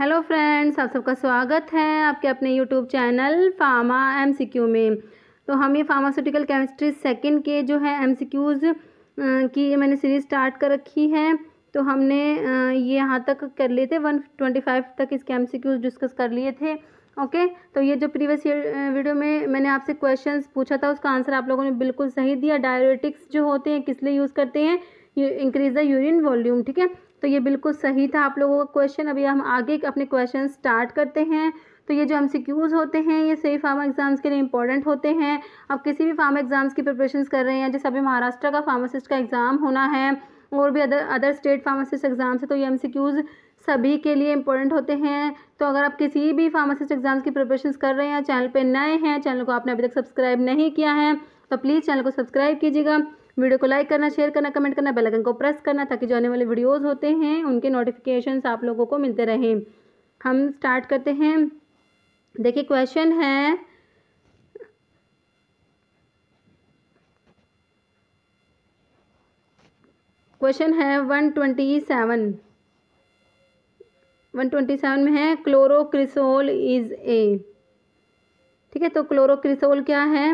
Hello friends आप सबका स्वागत है आपके अपने यूट्यूब चैनल फार्मा एमसीक्यू में तो हम ये फार्मास्यूटिकल केमिस्ट्री सेकंड के जो है एमसीक्यूज़ की मैंने सीरीज स्टार्ट कर रखी है तो हमने ये यहाँ तक कर लिए थे वन ट्वेंटी फाइव तक इसके एम डिस्कस कर लिए थे ओके तो ये जो प्रीवियस वीडियो में मैंने आपसे क्वेश्चन पूछा था उसका आंसर आप लोगों ने बिल्कुल सही दिया डायोरेटिक्स जो होते हैं किस लिए यूज़ करते हैं इंक्रीज द यूरिन वॉल्यूम ठीक है तो ये बिल्कुल सही था आप लोगों का क्वेश्चन अभी हम आगे अपने क्वेश्चन स्टार्ट करते हैं तो ये जो एम होते हैं ये सही फार्मा एग्ज़ाम्स के लिए इंपॉर्टेंट होते हैं आप किसी भी फार्मा एग्ज़ाम्स की प्रिपरेशन कर रहे हैं जैसे अभी महाराष्ट्र का फार्मासिस्ट का एग्ज़ाम होना है और भी other other state pharmacist exams है तो ये एम सभी के लिए इंपॉर्टेंट होते हैं तो अगर आप किसी भी फार्मासिस्ट एग्ज़ाम्स की प्रिपरेशन कर रहे हैं चैनल पर नए हैं चैनल को आपने अभी तक सब्सक्राइब नहीं किया है तो प्लीज़ चैनल को सब्सक्राइब कीजिएगा वीडियो को लाइक करना शेयर करना कमेंट करना बेल आइकन को प्रेस करना ताकि जो आने वाले वीडियोज़ होते हैं उनके नोटिफिकेशन आप लोगों को मिलते रहें हम स्टार्ट करते हैं देखिए क्वेश्चन है क्वेश्चन है one twenty seven one twenty seven में है क्लोरोक्रिसोल इज़ ए ठीक है तो क्लोरोक्रिसोल क्या है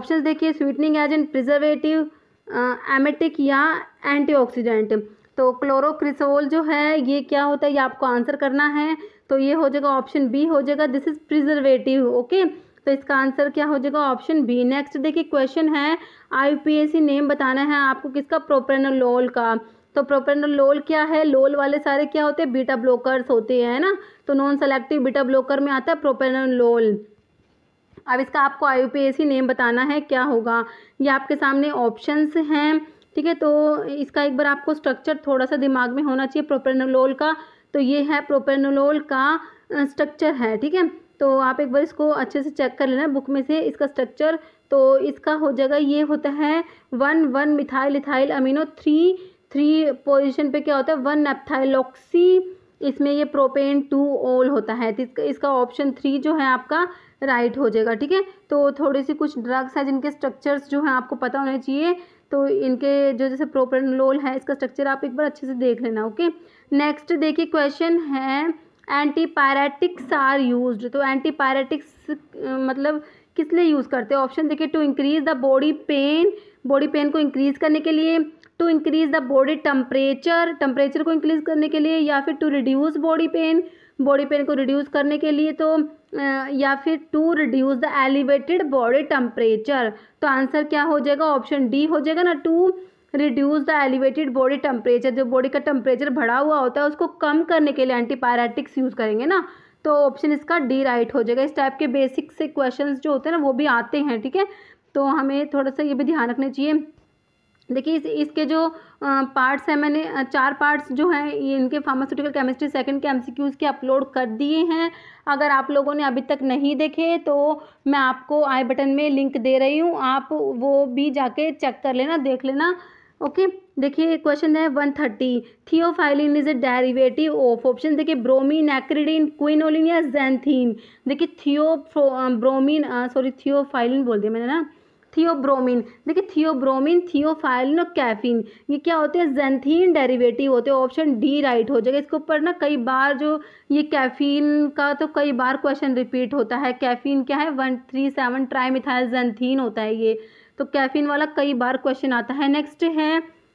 ऑप्शंस देखिए स्वीटनिंग एजेंट प्रिजर्वेटिव एमेटिक या एंटीऑक्सीडेंट तो क्लोरोक्रिसोल जो है ये क्या होता है ये आपको आंसर करना है तो ये हो जाएगा ऑप्शन बी हो जाएगा दिस इज प्रिजर्वेटिव ओके तो इसका आंसर क्या हो जाएगा ऑप्शन बी नेक्स्ट देखिए क्वेश्चन है आईपीएसी नेम बताना है आपको किसका प्रोपेनोलोल का तो प्रोपेनोलोल क्या है लोल वाले सारे क्या होते हैं बीटा ब्लॉकर्स होते हैं ना तो नॉन सेलेक्टिव बीटा ब्लॉकर में आता है प्रोपेनोलोल अब इसका आपको आई यू नेम बताना है क्या होगा ये आपके सामने ऑप्शंस हैं ठीक है तो इसका एक बार आपको स्ट्रक्चर थोड़ा सा दिमाग में होना चाहिए प्रोपेनोलोल का तो ये है प्रोपेनोलोल का स्ट्रक्चर है ठीक है तो आप एक बार इसको अच्छे से चेक कर लेना बुक में से इसका स्ट्रक्चर तो इसका हो जाएगा ये होता है one one methyl ethyl amino three three position पर क्या होता है वन नेपथाइलॉक्सी इसमें ये प्रोपेन टू ओल होता है तो इसका ऑप्शन थ्री जो है आपका राइट हो जाएगा ठीक है तो थोड़ी सी कुछ ड्रग्स हैं जिनके स्ट्रक्चर्स जो हैं आपको पता होने चाहिए तो इनके जो जैसे प्रोपेनलोल है इसका स्ट्रक्चर आप एक बार अच्छे से देख लेना ओके नेक्स्ट देखिए क्वेश्चन है एंटीपायरेटिक्स आर यूज तो एंटीपायरेटिक्स मतलब किस लिए यूज़ करते हैं ऑप्शन देखिए to increase the body pain body pain को इंक्रीज करने के लिए to increase the body temperature temperature को इंक्रीज करने के लिए या फिर to reduce body pain body pain को रिड्यूस करने के लिए तो या फिर to reduce the elevated body temperature तो आंसर क्या हो जाएगा ऑप्शन डी हो जाएगा ना to reduce the elevated body temperature जो बॉडी का टम्परेचर बढ़ा हुआ होता है उसको कम करने के लिए एंटीपायरेटिक्स यूज़ करेंगे ना तो ऑप्शन इसका डी राइट हो जाएगा इस टाइप के बेसिक से क्वेश्चंस जो होते हैं ना वो भी आते हैं ठीक है तो हमें थोड़ा सा ये भी ध्यान रखना चाहिए देखिए इस इसके जो पार्ट्स हैं मैंने चार पार्ट्स जो हैं इनके फार्मास्यूटिकल केमिस्ट्री सेकंड के एमसीक्यूज़ के अपलोड कर दिए हैं अगर आप लोगों ने अभी तक नहीं देखे तो मैं आपको आई बटन में लिंक दे रही हूँ आप वो भी जाके चेक कर लेना देख लेना ओके देखिए क्वेश्चन है one thirty theophylline is a derivative of option देखिए ब्रोमीन एक्रिडिन क्विनोलिन या जैनथीन देखिए थियो ब्रोमीन सॉरी थियोफाइलिन बोल दिया मैंने ना थियोब्रोमिन देखिए थियोब्रोमिन थियोफाइलिन और कैफिन ये क्या होते हैं जेंथीन डेरिवेटिव होते हैं ऑप्शन डी राइट हो जाएगा इसके ऊपर ना कई बार जो ये कैफीन का तो कई बार क्वेश्चन रिपीट होता है कैफीन क्या है one three seven tri xanthine होता है ये तो कैफिन वाला कई बार क्वेश्चन आता है नेक्स्ट है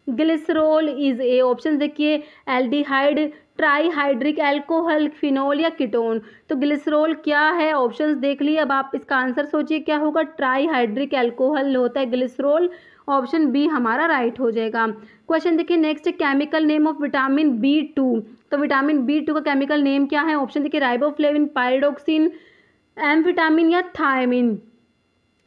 ग्लिसरोल इज ए ऑप्शन देखिए एल्डिहाइड ट्राईहाइड्रिक एल्कोहल फिनोल या कीटोन तो ग्लिसरोल क्या है ऑप्शंस देख लिए अब आप इसका आंसर सोचिए क्या होगा ट्राईहाइड्रिक एल्कोहल होता है ग्लिसरोल ऑप्शन बी हमारा राइट हो जाएगा क्वेश्चन देखिए next chemical name of vitamin B two तो विटामिन बी टू का केमिकल नेम क्या है ऑप्शन देखिए राइबोफ्लेविन एम विटामिन या थायमिन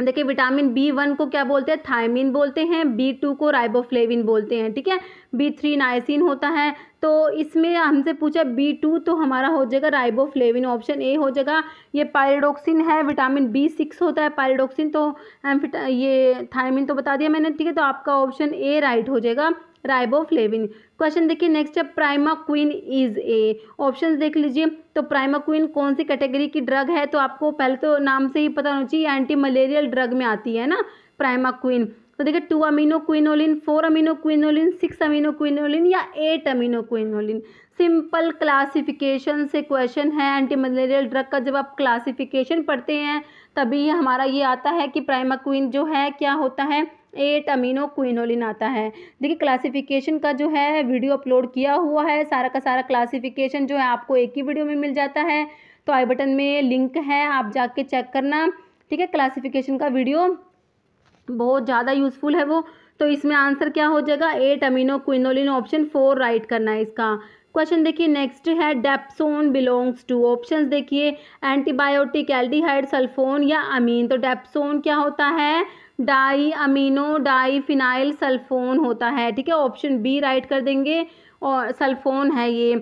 देखिए विटामिन बी वन को क्या बोलते हैं थायमिन बोलते हैं बी टू को राइबोफ्लेविन बोलते हैं ठीक है बी थ्री नाइसिन होता है तो इसमें हमसे पूछा बी टू तो हमारा हो जाएगा राइबोफ्लेविन ऑप्शन ए हो जाएगा ये पायरेडोक्सिन है विटामिन बी सिक्स होता है पायरेडोक्सिन तो ये थायमिन तो बता दिया मैंने ठीक है तो आपका ऑप्शन ए राइट हो जाएगा राइबोफ्लेविन क्वेश्चन देखिए नेक्स्ट है primaquine is a option देख लीजिए तो प्राइमा क्वीन कौन सी कैटेगरी की ड्रग है तो आपको पहले तो नाम से ही पता होना चाहिए एंटी मलेरियल ड्रग में आती है ना प्राइमा क्वीन तो देखिए two amino quinoline four amino quinoline six amino quinoline या eight amino quinoline simple classification से क्वेश्चन है एंटी मलेरियल ड्रग का जब आप क्लासिफिकेशन पढ़ते हैं तभी हमारा ये आता है कि प्राइमा क्वीन जो है क्या होता है एट अमीनो क्विनोलिन आता है देखिए क्लासिफिकेशन का जो है वीडियो अपलोड किया हुआ है सारा का सारा क्लासिफिकेशन जो है आपको एक ही वीडियो में मिल जाता है तो आई बटन में लिंक है आप जाके चेक करना ठीक है क्लासिफिकेशन का वीडियो बहुत ज़्यादा यूज़फुल है वो तो इसमें आंसर क्या हो जाएगा eight amino quinoline option four right करना है इसका क्वेश्चन देखिए नेक्स्ट है डेप्सोन बिलोंग्स टू ऑप्शन देखिए एंटीबायोटिक एल्डिहाइड सल्फोन या अमीन तो डेप्सोन क्या होता है di amino di phenyl sulphone होता है ठीक है ऑप्शन बी राइट कर देंगे और सल्फोन है ये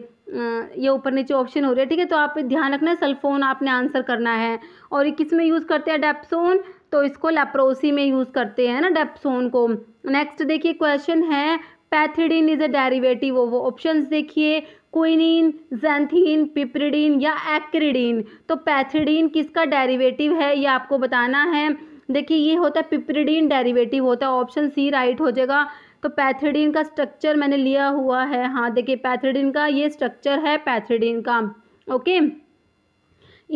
ये ऊपर नीचे ऑप्शन हो रहा है ठीक है तो आप ध्यान रखना सल्फोन आपने आंसर करना है और ये किस में यूज़ करते हैं डेप्सोन तो इसको लेप्रोसी में यूज़ करते हैं ना डेप्सोन को नेक्स्ट देखिए क्वेश्चन है पैथिडीन इज अ डेरिवेटिव वो ऑप्शन देखिए क्विनिन जेंथिन पिपरिडीन या एक्रिडीन तो पैथिडीन किसका डेरिवेटिव है ये आपको बताना है देखिए ये होता है पिपरिडीन डेरिवेटिव होता है ऑप्शन सी राइट हो जाएगा तो पैथेडीन का स्ट्रक्चर मैंने लिया हुआ है हाँ देखिए पैथेडीन का ये स्ट्रक्चर है पैथेडीन का ओके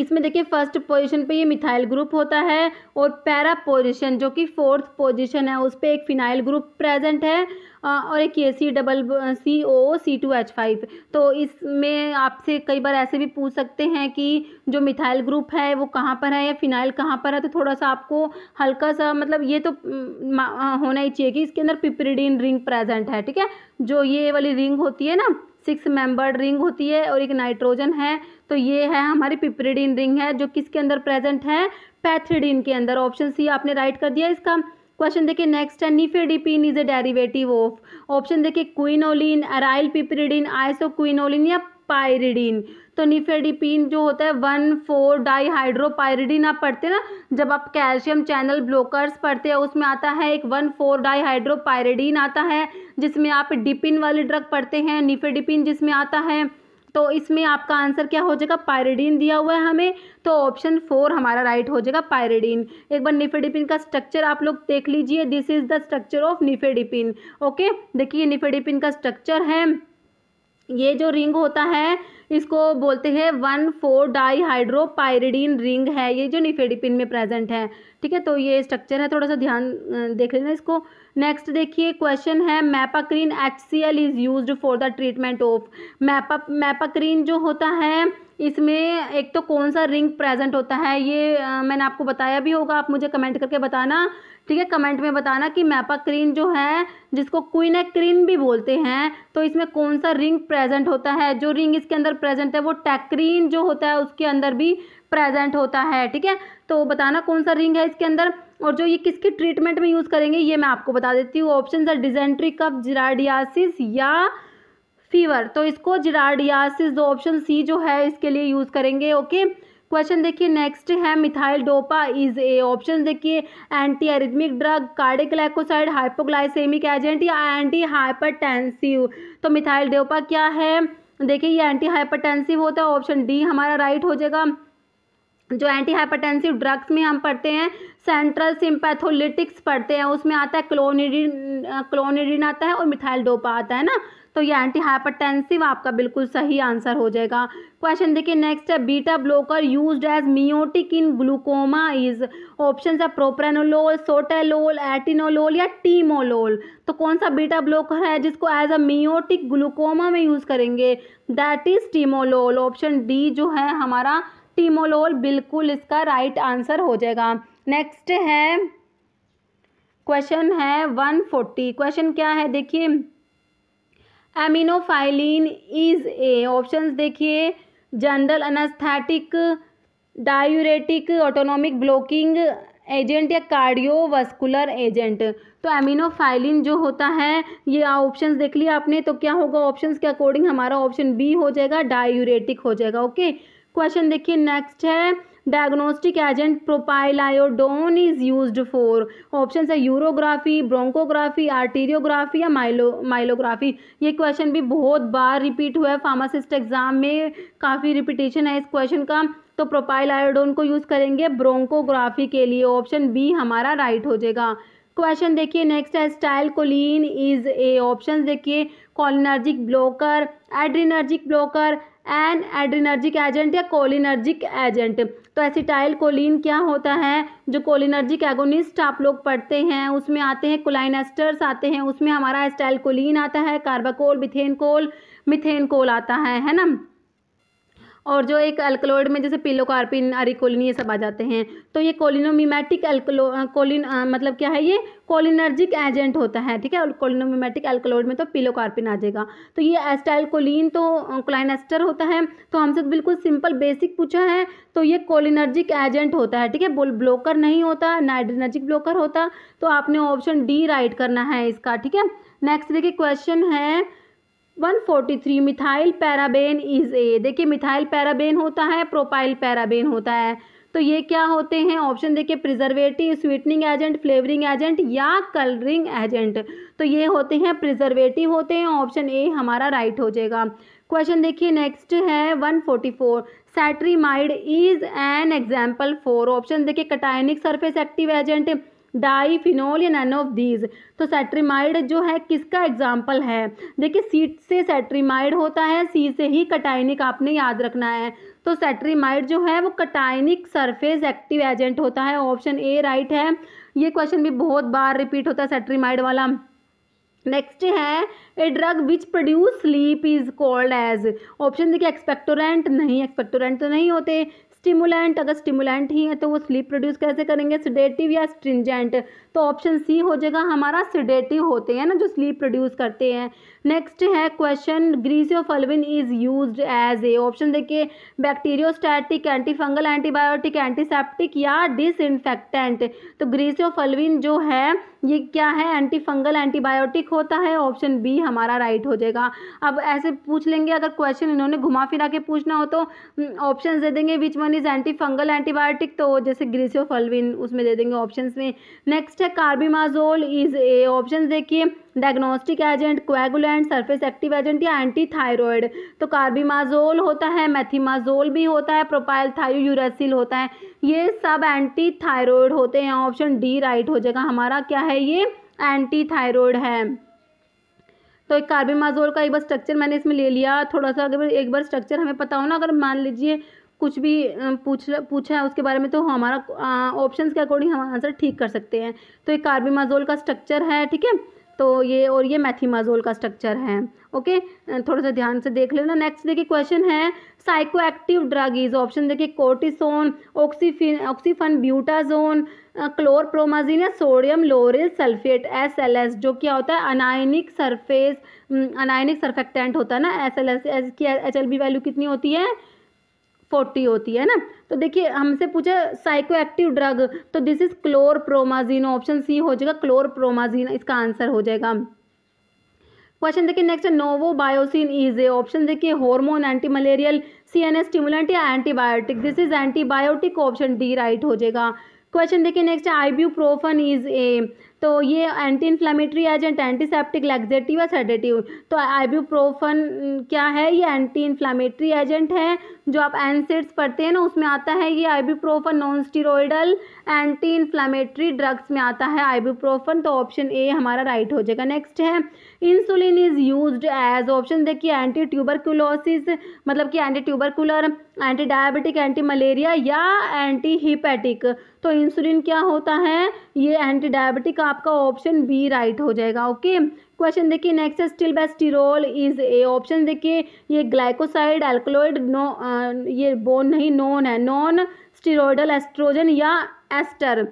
इसमें देखिए फर्स्ट पोजीशन पे ये मिथाइल ग्रुप होता है और पैरा पोजीशन जो कि फोर्थ पोजीशन है उस पर एक फिनाइल ग्रुप प्रेजेंट है और एक A C double C O C two H five तो इसमें आपसे कई बार ऐसे भी पूछ सकते हैं कि जो मिथाइल ग्रुप है वो कहाँ पर है या फिनाइल कहाँ पर है तो थोड़ा सा आपको हल्का सा मतलब ये तो होना ही चाहिए कि इसके अंदर पिपरीडीन रिंग प्रेजेंट है ठीक है जो ये वाली रिंग होती है ना सिक्स मेंबर्ड रिंग होती है और एक नाइट्रोजन है तो ये है हमारी पिपरीडीन रिंग है जो किसके अंदर प्रेजेंट है पैथ्रिडीन के अंदर ऑप्शन सी आपने राइट कर दिया इसका क्वेश्चन देखिए नेक्स्ट है nifedipine is a derivative of option देखिए क्विनोलिन अराइल पिपरिडिन क्विनोलिन या पायरिडीन तो निफेडिपिन जो होता है वन फोर डाईहाइड्रोपायरिडीन आप पढ़ते हैं ना जब आप कैल्शियम चैनल ब्लॉकर्स पढ़ते हैं उसमें आता है एक वन फोर डाईहाइड्रोपायरिडीन आता है जिसमें आप डिपिन वाली ड्रग पढ़ते हैं निफेडिपिन जिसमें आता है तो इसमें आपका आंसर क्या हो जाएगा पायरेडीन दिया हुआ है हमें तो ऑप्शन फोर हमारा राइट हो जाएगा पायरेडीन एक बार निफेडिपिन का स्ट्रक्चर आप लोग देख लीजिए this is the structure of nifedipine okay देखिए निफेडिपिन का स्ट्रक्चर है ये जो रिंग होता है इसको बोलते हैं वन फोर डाईहाइड्रोपायरिडीन रिंग है ये जो निफेडिपिन में प्रेजेंट है ठीक है तो ये स्ट्रक्चर है थोड़ा सा ध्यान देख लेना इसको नेक्स्ट देखिए क्वेश्चन है mepacrine H C L is use for the treatment of mepa mepacrine जो होता है इसमें एक तो कौन सा रिंग प्रेजेंट होता है ये आ, मैंने आपको बताया भी होगा आप मुझे कमेंट करके बताना ठीक है कमेंट में बताना कि मैपा क्रीन जो है जिसको क्वीन ए क्रीन भी बोलते हैं तो इसमें कौन सा रिंग प्रेजेंट होता है जो रिंग इसके अंदर प्रेजेंट है वो टैक्रीन जो होता है उसके अंदर भी प्रेजेंट होता है ठीक है तो बताना कौन सा रिंग है इसके अंदर और जो ये किसकी ट्रीटमेंट में यूज़ करेंगे ये मैं आपको बता देती हूँ ऑप्शन है डिजेंट्री कप जिराडियासिस या फीवर तो इसको जिराडियासिस जो ऑप्शन सी जो है इसके लिए यूज़ करेंगे ओके क्वेश्चन देखिए नेक्स्ट है methyl dopa is a option देखिए anti arrhythmic drug cardiac glycoside hypoglycemic agent या एंटी हाइपरटेंसिव तो मिथाइल डोपा क्या है देखिए ये एंटी हाइपरटेंसिव होता है ऑप्शन डी हमारा राइट हो जाएगा जो एंटी हाइपरटेंसिव ड्रग्स में हम पढ़ते हैं सेंट्रल सिंपैथोलिटिक्स पढ़ते हैं उसमें आता है क्लोनिडिन क्लोनिडिन आता है और मिथाइल डोपा आता है ना तो ये एंटी हाइपरटेंसिव आपका बिल्कुल सही आंसर हो जाएगा क्वेश्चन देखिए नेक्स्ट है beta blocker use as miotic in glaucoma is option है प्रोप्रेनोलोल सोटेलोल एटिनोलोल या टीमोलोल तो कौन सा बीटा ब्लॉकर है जिसको एज अ मियोटिक ग्लूकोमा में यूज़ करेंगे that is timolol option D जो है हमारा टीमोलोल बिल्कुल इसका राइट right आंसर हो जाएगा नेक्स्ट है क्वेश्चन है वन फोर्टी क्वेश्चन क्या है देखिए एमिनोफाइलिन इज ए ऑप्शंस देखिए general anaesthetic diuretic autonomic blocking agent या कार्डियोवास्कुलर एजेंट तो एमिनोफाइलिन जो होता है ये ऑप्शंस देख लिया आपने तो क्या होगा ऑप्शंस के अकॉर्डिंग हमारा ऑप्शन बी हो जाएगा डायूरेटिक हो जाएगा ओके क्वेश्चन देखिए नेक्स्ट है diagnostic agent propyliodone is use for option है यूरोग्राफी ब्रोंकोग्राफी आर्टीरियोग्राफी या माइलो माइलोग्राफी ये क्वेश्चन भी बहुत बार रिपीट हुआ है फार्मासिस्ट एग्जाम में काफ़ी रिपीटेशन है इस क्वेश्चन का तो प्रोपाइल आयोडोन को यूज़ करेंगे ब्रोंकोग्राफी के लिए ऑप्शन बी हमारा राइट हो जाएगा क्वेश्चन देखिए नेक्स्ट है acetyl choline is a option देखिए cholinergic blocker adrenergic blocker an adrenergic agent या कोलिनर्जिक एजेंट तो एसिटाइल कोलिन क्या होता है जो कोलिनर्जिक एगोनिस्ट आप लोग पढ़ते हैं उसमें आते हैं कोलाइनेस्टर्स आते हैं उसमें हमारा एस्टाइल कोलिन आता है कार्बाकोल मिथेन कोल मिथेन कोल आता है है ना और जो एक अल्कलोइड में जैसे पिलोकार्पिन अरिकोलिन ये सब आ जाते हैं तो ये कोलिनोमिमेटिक अल्कलो कोलिन मतलब क्या है ये कोलिनर्जिक एजेंट होता है ठीक है और कोलिनोमीमेटिक अल्कलोइड में तो पिलोकार्पिन आ जाएगा तो ये एस्टाइल कोलिन तो क्लाइनेस्टर होता है तो हमसे बिल्कुल सिंपल बेसिक पूछा है तो ये कोलिनर्जिक एजेंट होता है ठीक है बोल ब्लोकर नहीं होता नाइड्रोनर्जिक ब्लोकर होता तो आपने ऑप्शन डी राइट करना है इसका ठीक है नेक्स्ट देखिए क्वेश्चन है 143 मिथाइल पैराबेन इज ए देखिए मिथाइल पैराबेन होता है प्रोपाइल पैराबेन होता है तो ये क्या होते हैं ऑप्शन देखिए preservative sweetening agent flavouring agent या कलरिंग एजेंट तो ये होते हैं प्रिजर्वेटिव होते हैं ऑप्शन ए हमारा राइट हो जाएगा क्वेश्चन देखिए नेक्स्ट है 144 cetrimide is an example for option देखिए cationic surface active agent phenol या नैनो ऑफ दीज तो सेट्रीमाइड जो है किसका एग्जाम्पल है देखिए सीट से सेट्रीमाइड होता है सी से ही कटाइनिक आपने याद रखना है तो सेट्रीमाइड जो है वो कटाइनिक सरफेस एक्टिव एजेंट होता है ऑप्शन ए राइट है ये क्वेश्चन भी बहुत बार रिपीट होता है सेट्रीमाइड वाला नेक्स्ट है a drug which produce sleep is called as option देखिए एक्सपेक्टोरेंट नहीं एक्सपेक्टोरेंट तो नहीं होते स्टिमुलेंट अगर स्टिमुलेंट ही है तो वो स्लीप प्रोड्यूस कैसे करेंगे सिडेटिव या स्ट्रिंजेंट तो ऑप्शन सी हो जाएगा हमारा सिडेटिव होते हैं ना जो स्लीप प्रोड्यूस करते हैं नेक्स्ट है question griseofulvin is use as a option देखिए बैक्टीरियोस्टैटिक एंटीफंगल एंटीबायोटिक एंटीसेप्टिक या डिसइनफेक्टेंट तो ग्रीसियोफलविन जो है ये क्या है एंटी फंगल एंटीबायोटिक होता है ऑप्शन बी हमारा राइट हो जाएगा अब ऐसे पूछ लेंगे अगर क्वेश्चन इन्होंने घुमा फिरा के पूछना हो तो ऑप्शन हम्म, दे देंगे which one is anti fungal antibiotic तो जैसे ग्रीसियोफलविन उसमें दे देंगे ऑप्शन में नेक्स्ट है कार्बीमाजोल इज़ ए ऑप्शन देखिए diagnostic agent coagulant surface active agent या एंटी थायरॉयड तो कार्बीमाजोल होता है मैथीमाजोल भी होता है प्रोपाइल थायोयूरासिल होता है ये सब एंटी थायरॉयड होते हैं ऑप्शन डी राइट हो जाएगा हमारा क्या है ये एंटी थायरॉयड है तो एक कार्बीमाजोल का एक बार स्ट्रक्चर मैंने इसमें ले लिया थोड़ा सा अगर एक बार स्ट्रक्चर हमें पता हो ना अगर मान लीजिए कुछ भी पूछ पूछा है उसके बारे में तो हमारा ऑप्शन के अकॉर्डिंग हम आंसर ठीक कर सकते हैं तो एक कार्बीमाजोल का स्ट्रक्चर है ठीक है तो ये और ये मैथीमाजोल का स्ट्रक्चर है ओके थोड़ा सा ध्यान से देख लेना नेक्स्ट देखिए क्वेश्चन है psycho active drug is option देखिए cortisone oxyphen oxyphenbutazone chlorpromazine या sodium lauryl sulphate S L S जो क्या होता है अनायनिक सरफेस अनायनिक सरफेक्टेंट होता है ना एस एल एस एस की एच एल बी वैल्यू कितनी होती है फोर्टी होती है ना तो देखिए हमसे पूछा साइको एक्टिव ड्रग तो this is chlor promazine option C हो जाएगा क्लोर प्रोमाजीन इसका आंसर हो जाएगा क्वेश्चन देखिए next novobiocin is a option देखिए hormone anti malarial C N S stimulant या antibiotic this is antibiotic option D right हो जाएगा क्वेश्चन देखिए नेक्स्ट है आईब्यूप्रोफन इज ए तो ये anti inflammatory agent antiseptic laxative या सेडेटिव तो आईब्यूप्रोफन क्या है ये एंटी इन्फ्लामेटरी एजेंट है जो आप एनसेट्स पढ़ते हैं ना उसमें आता है ये ibuprofen non steroidal anti inflammatory drugs में आता है आईब्यूप्रोफन तो ऑप्शन ए हमारा राइट हो जाएगा नेक्स्ट है insulin is use as option देखिए एंटी ट्यूबरकुलोसिस मतलब कि anti tubercular anti diabetic anti malaria या एंटी हिपैटिक तो इंसुलिन क्या होता है ये एंटी डायबिटिक आपका ऑप्शन बी राइट हो जाएगा ओके क्वेश्चन देखिए next stilboestrol is a option देखिए ये ग्लाइकोसाइड एल्कोलोइड नो ये बोन नहीं नॉन है नॉन स्टीरोडल एस्ट्रोजन या एस्टर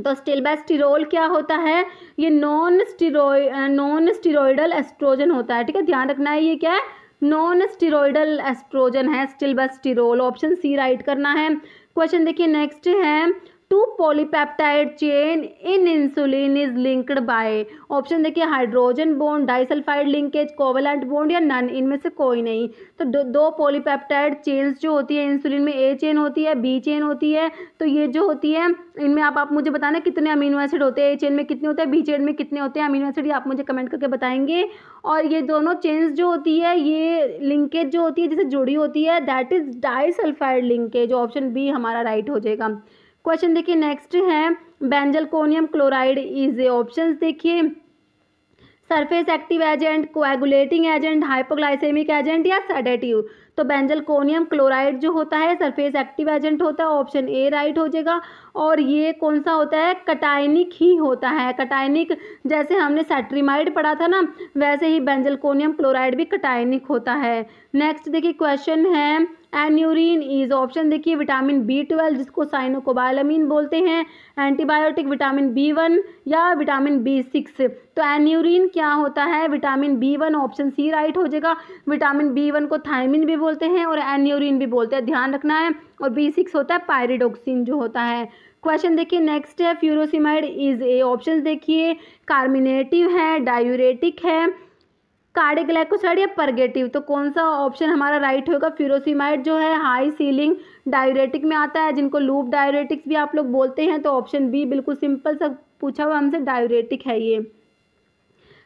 तो स्टिलबैस्टिरोल क्या होता है ये non steroid non steroidal oestrogen होता है ठीक है ध्यान रखना है ये क्या है नॉन स्टीरोडल एस्ट्रोजन है स्टिलबैस्टिरोल ऑप्शन सी राइट करना है क्वेश्चन देखिए नेक्स्ट है two polypeptide chain in insulin is linked by option देखिए hydrogen bond disulphide linkage covalent bond या नन इनमें से कोई नहीं तो दो, दो पॉलीपेप्टाइड चेन्स जो होती है इंसुलिन में ए चेन होती है बी चेन होती है तो ये जो होती है इनमें आप आप मुझे बताना कितने अमीनो एसिड होते हैं ए चेन में कितने होते हैं बी चेन में कितने होते हैं अमीनो एसिड आप मुझे कमेंट करके बताएंगे और ये दोनों चेन्स जो होती है ये लिंकेज जो होती है जिसे जुड़ी होती है that is disulphide linkage option B हमारा राइट हो जाएगा क्वेश्चन देखिए नेक्स्ट है benzalkonium chloride is a option देखिए surface active agent coagulating agent hypoglycemic agent या सडेटिव तो बेंजलकोनियम क्लोराइड जो होता है सरफेस एक्टिव एजेंट होता है ऑप्शन ए राइट हो जाएगा और ये कौन सा होता है कटाइनिक ही होता है कटाइनिक जैसे हमने सेट्रीमाइड पढ़ा था ना वैसे ही बेंजलकोनियम क्लोराइड भी कटाइनिक होता है नेक्स्ट देखिए क्वेश्चन है एन्यूरिन इज ऑप्शन देखिए विटामिन बी ट्वेल्व जिसको साइनोकोबालामीन बोलते हैं एंटीबायोटिक विटामिन बी वन या विटामिन बी सिक्स तो एन्यूरिन क्या होता है vitamin B one option C right हो जाएगा विटामिन बी वन को थायमिन भी बोलते हैं और एन्यूरिन भी बोलते हैं ध्यान रखना है और बी सिक्स होता है पायरिडोक्सिन जो होता है क्वेश्चन देखिए नेक्स्ट है फ्यूरोसिमाइड इज ए ऑप्शन देखिए कार्मिनेटिव है डायूरेटिक है कार्डिक ग्लाइकोसाइड या परगेटिव तो कौन सा ऑप्शन हमारा राइट होगा फिरोसीमाइड जो है हाई सीलिंग डायरेटिक में आता है जिनको लूप डायरेटिक्स भी आप लोग बोलते हैं तो ऑप्शन बी बिल्कुल सिंपल सा पूछा हुआ हमसे डायरेटिक है ये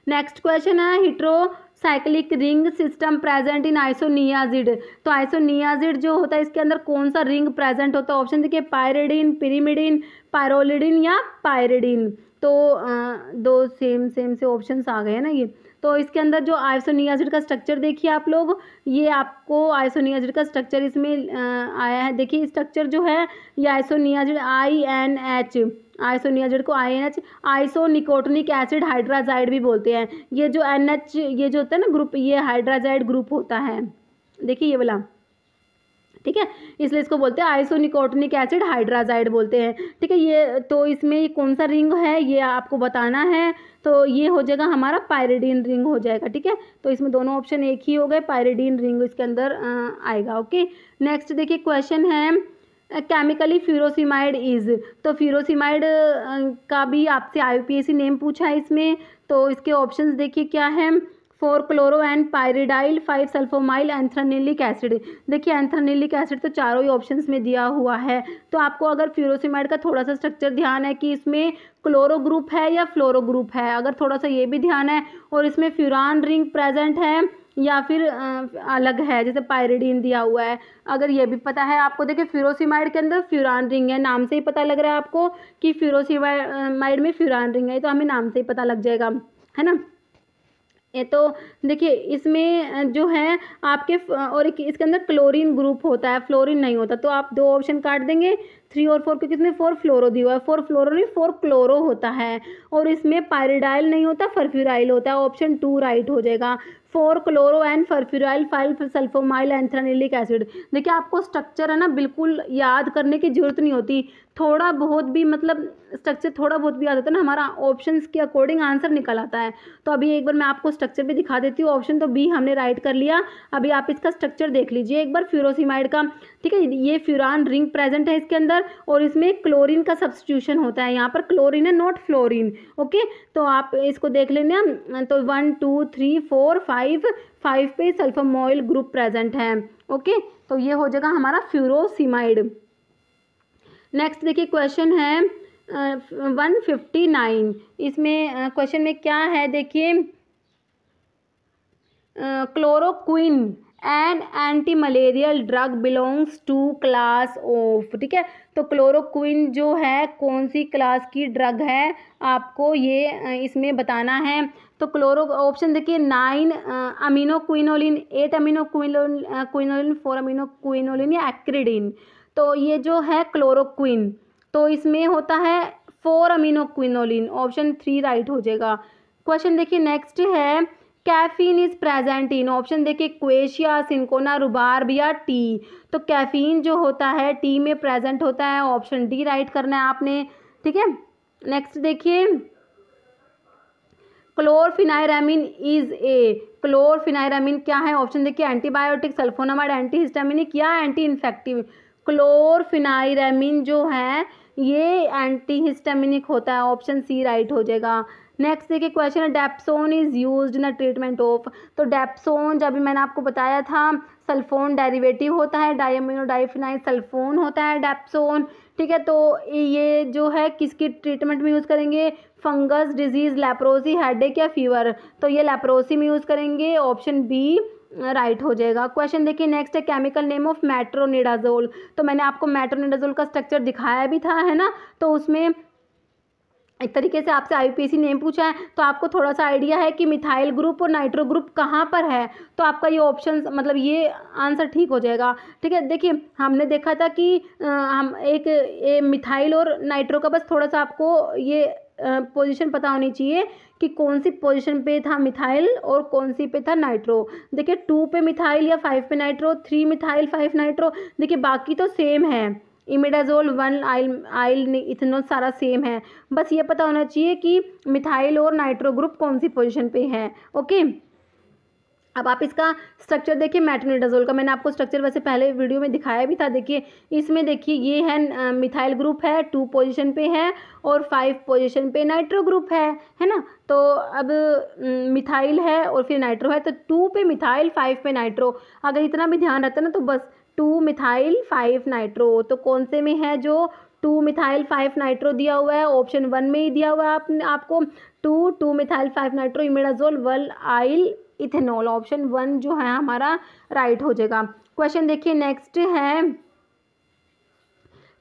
नेक्स्ट क्वेश्चन है hetero cyclic ring system present in isoniazid तो आइसोनियाजिड जो होता है इसके अंदर कौन सा रिंग प्रेजेंट होता है ऑप्शन देखिए पायरेडिन पिरीमिडिन पायरोलिडिन या पायरेडिन तो आ, दो सेम सेम से ऑप्शंस आ गए हैं ना ये तो इसके अंदर जो आयसोनियाजिड का स्ट्रक्चर देखिए आप लोग ये आपको आयसोनियाजिड का स्ट्रक्चर इसमें आया है देखिए स्ट्रक्चर जो है ये isoniazid I N H isoniazid को I N H isonicotinic acid hydrazide भी बोलते हैं ये जो एन एच ये जो होता है ना ग्रुप ये हाइड्राजाइड ग्रुप होता है देखिए ये वाला ठीक है इसलिए इसको बोलते हैं आइसोनिकोटनिक एसिड हाइड्राजाइड बोलते हैं ठीक है ये तो इसमें कौन सा रिंग है ये आपको बताना है तो ये हो जाएगा हमारा पायरेडीन रिंग हो जाएगा ठीक है तो इसमें दोनों ऑप्शन एक ही हो गए पायरेडीन रिंग इसके अंदर आएगा ओके नेक्स्ट देखिए क्वेश्चन है केमिकली फ्यूरोसीमाइड इज़ तो फ्यूरोसीमाइड का भी आपसे आई नेम पूछा है इसमें तो इसके ऑप्शंस देखिए क्या है four chloro and pyridyl five sulphamoyl anthranilic acid देखिए एंथ्रानिलिक एसिड तो चारों ही ऑप्शन में दिया हुआ है तो आपको अगर फ्यूरोसीमाइड का थोड़ा सा स्ट्रक्चर ध्यान है कि इसमें क्लोरो ग्रुप है या फ्लोरो ग्रुप है अगर थोड़ा सा ये भी ध्यान है और इसमें फ्यूरान रिंग प्रेजेंट है या फिर अलग है जैसे पायरिडीन दिया हुआ है अगर ये भी पता है आपको देखिए फ्यूरोसीमाइड के अंदर फ्यूरान रिंग है नाम से ही पता लग रहा है आपको कि फ्यूरोसीमाइड में फ्यूरान रिंग है तो हमें नाम से ही पता लग जाएगा है ना तो देखिए इसमें जो है आपके और एक इसके अंदर क्लोरीन ग्रुप होता है फ्लोरीन नहीं होता तो आप दो ऑप्शन काट देंगे थ्री और फोर क्योंकि इसमें फोर फ्लोरो दिया हुआ है फोर फ्लोरो नहीं फोर क्लोरो होता है और इसमें पायरिडाइल नहीं होता फर्फ्यूराइल होता है ऑप्शन टू राइट हो जाएगा four chloro and furfuryl file sulphamoyl anthranilic acid देखिए आपको स्ट्रक्चर है ना बिल्कुल याद करने की ज़रूरत नहीं होती थोड़ा बहुत भी मतलब स्ट्रक्चर थोड़ा बहुत भी आ जाता है ना हमारा ऑप्शन के अकॉर्डिंग आंसर निकल आता है तो अभी एक बार मैं आपको स्ट्रक्चर भी दिखा देती हूँ ऑप्शन तो बी हमने राइट कर लिया अभी आप इसका स्ट्रक्चर देख लीजिए एक बार फ्यूरोसीमाइड का ठीक है ये फ्यूरान रिंग प्रेजेंट है इसके अंदर और इसमें क्लोरिन का सब्सटीट्यूशन होता है यहाँ पर क्लोरिन है नॉट फ्लोरिन ओके तो आप इसको देख लेना तो one two three four five five पे सल्फामोइल ग्रुप प्रेजेंट है ओके तो ये हो जाएगा हमारा फ्यूरोसीमाइड नेक्स्ट देखिए क्वेश्चन है वन फिफ्टी नाइन इसमें क्वेश्चन में क्या है देखिए chloroquine and anti malarial drug belongs to class of ठीक है तो क्लोरोक्विन जो है कौन सी क्लास की ड्रग है आपको ये इसमें बताना है तो क्लोरो ऑप्शन देखिए nine amino quinoline eight amino quinoline quinoline four amino quinoline या एक्रीडिन तो ये जो है क्लोरोक्विन तो इसमें होता है four amino quinoline option three right हो जाएगा क्वेश्चन देखिए नेक्स्ट है caffeine is present in option देखिए क्वेशिया सिंकोना रुबार्ब या टी तो कैफीन जो होता है टी में प्रेजेंट होता है ऑप्शन डी राइट करना है आपने ठीक है नेक्स्ट देखिए क्लोरफिनायरामिन इज ए क्लोरफिनायरामिन क्या है ऑप्शन देखिए एंटीबायोटिक सल्फोनामाइड हिस्टामिनिक या एंटी इन्फेक्टिव क्लोरफिनाइरामिन जो है ये एंटी हिस्टामिनिक होता है ऑप्शन सी राइट हो जाएगा नेक्स्ट देखिए क्वेश्चन है dapsone is use in the treatment of तो डेप्सोन जब भी मैंने आपको बताया था सल्फोन डेरिवेटिव होता है डायमिनो डाइफिनाइल सल्फोन होता है डेप्सोन ठीक है तो ये जो है किसकी ट्रीटमेंट में यूज़ करेंगे फंगस डिजीज़ लेप्रोसी हेडेक या फीवर तो ये लेप्रोसी में यूज़ करेंगे ऑप्शन बी राइट हो जाएगा क्वेश्चन देखिए नेक्स्ट है केमिकल नेम ऑफ मेट्रोनिडाजोल तो मैंने आपको मेट्रोनिडाजोल का स्ट्रक्चर दिखाया भी था है ना तो उसमें एक तरीके से आपसे आईपीसी नेम पूछा है तो आपको थोड़ा सा आइडिया है कि मिथाइल ग्रुप और नाइट्रो ग्रुप कहाँ पर है तो आपका ये ऑप्शन मतलब ये आंसर ठीक हो जाएगा ठीक है देखिए हमने देखा था कि आ, हम एक ए, मिथाइल और नाइट्रो का बस थोड़ा सा आपको ये पोजीशन पता होनी चाहिए कि कौन सी पोजीशन पे था मिथाइल और कौन सी पे था नाइट्रो देखिए टू पे मिथाइल या फाइव पे nitro three methyl five nitro देखिए बाकी तो सेम है imidazole one yl yl ethanol सारा सेम है बस ये पता होना चाहिए कि मिथाइल और नाइट्रो ग्रुप कौन सी पोजीशन पे है ओके अब आप इसका स्ट्रक्चर देखिए मेटोनिडाजोल का मैंने आपको स्ट्रक्चर वैसे पहले वीडियो में दिखाया भी था देखिए इसमें देखिए ये है मिथाइल ग्रुप है टू पोजीशन पे है और फाइव पोजीशन पे नाइट्रो ग्रुप है है ना तो अब मिथाइल है और फिर नाइट्रो है तो टू पे मिथाइल फाइव पे नाइट्रो अगर इतना भी ध्यान रहता ना तो बस टू मिथाइल फाइव नाइट्रो तो कौन से में है जो टू मिथाइल फाइव नाइट्रो दिया हुआ है ऑप्शन वन में ही दिया हुआ है आपने आपको two two methyl five nitro imidazole one yl ethanol option one जो है हमारा राइट हो जाएगा क्वेश्चन देखिए नेक्स्ट है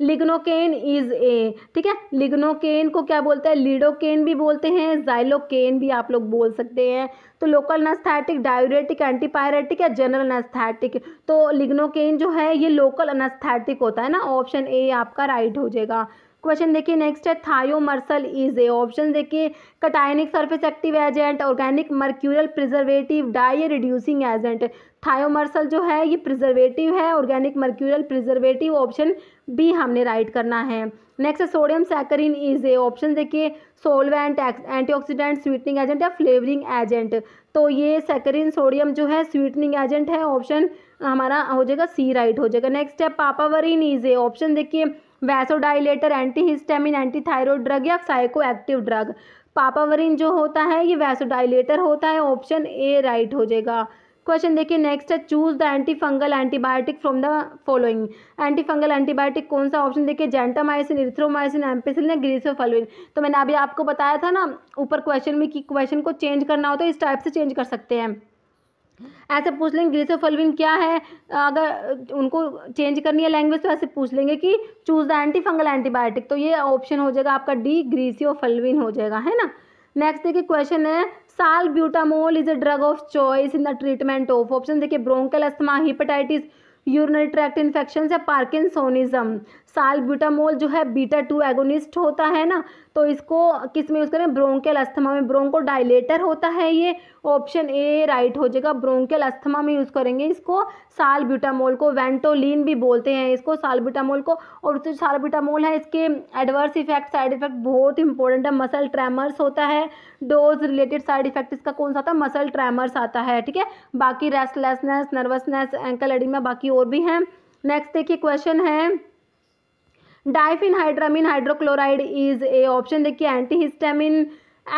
लिग्नोकेन इज ए ठीक है लिग्नोकेन को क्या बोलते हैं लिडोकेन भी बोलते हैं जाइलोकेन भी आप लोग बोल सकते हैं तो लोकल नस्थैटिक डायूरेटिक एंटीपायरेटिक या जनरल नस्थैटिक तो लिग्नोकेन जो है ये लोकल अनस्थैटिक होता है ना ऑप्शन ए आपका राइट हो जाएगा क्वेश्चन देखिए नेक्स्ट है थायोमर्सल इज ए ऑप्शन देखिए cationic surface active agent organic mercurial preservative dye reducing agent thiomersal जो है ये प्रिजर्वेटिव है organic mercurial preservative option B हमने राइट करना है नेक्स्ट है sodium saccharin is a option देखिए सोलवेंट एंटीऑक्सीडेंट स्वीटनिंग एजेंट या फ्लेवरिंग एजेंट तो ये सैकरिन सोडियम जो है स्वीटनिंग एजेंट है ऑप्शन हमारा हो जाएगा सी राइट हो जाएगा नेक्स्ट है पापावरिन इज ए ऑप्शन देखिए vasodilator anti histamine anti thyroid drug या साइको एक्टिव ड्रग पापावरिन जो होता है ये वैसोडाइलेटर होता है ऑप्शन ए राइट हो जाएगा क्वेश्चन देखिए नेक्स्ट है choose the anti fungal antibiotic from the following anti fungal antibiotic कौन सा ऑप्शन देखिए जेंटामाइसिन इथ्रोमाइसिन एम्पेसिलिन या ग्रीसोफलविन तो मैंने अभी आपको बताया था ना ऊपर क्वेश्चन में कि क्वेश्चन को चेंज करना हो तो इस टाइप से चेंज कर सकते हैं ऐसे पूछ लेंगे ग्रीस और फलविन क्या है अगर उनको चेंज करनी है लैंग्वेज तो ऐसे पूछ लेंगे कि choose the anti fungal antibiotic तो ये ऑप्शन हो जाएगा आपका डी ग्रीसी और फलविन हो जाएगा है ना नेक्स्ट देखिए क्वेश्चन है salbutamol is a drug of choice in the treatment of option देखिए bronchial asthma hepatitis urinary tract infection या पार्किसोनिज्म साल ब्यूटामोल जो है बीटा टू एगोनिस्ट होता है ना तो इसको किस में यूज़ करें ब्रोंकेल अस्थमा में ब्रोंको डायलेटर होता है ये ऑप्शन ए राइट हो जाएगा ब्रोंकेल अस्थमा में यूज़ करेंगे इसको सालब्यूटामोल को वेंटोलिन भी बोलते हैं इसको सालब्यूटामोल को और जो सालब्यूटामोल है इसके एडवर्स इफेक्ट साइड इफेक्ट बहुत इंपॉर्टेंट है मसल ट्रैमर्स होता है डोज रिलेटेड साइड इफेक्ट इसका कौन सा था है मसल ट्रैमर्स आता है ठीक है बाकी रेस्टलेसनेस नर्वसनेस एंकल एडिमा बाकी और भी हैं नेक्स्ट देखिए क्वेश्चन है hydramine hydrochloride is a option देखिए anti histamine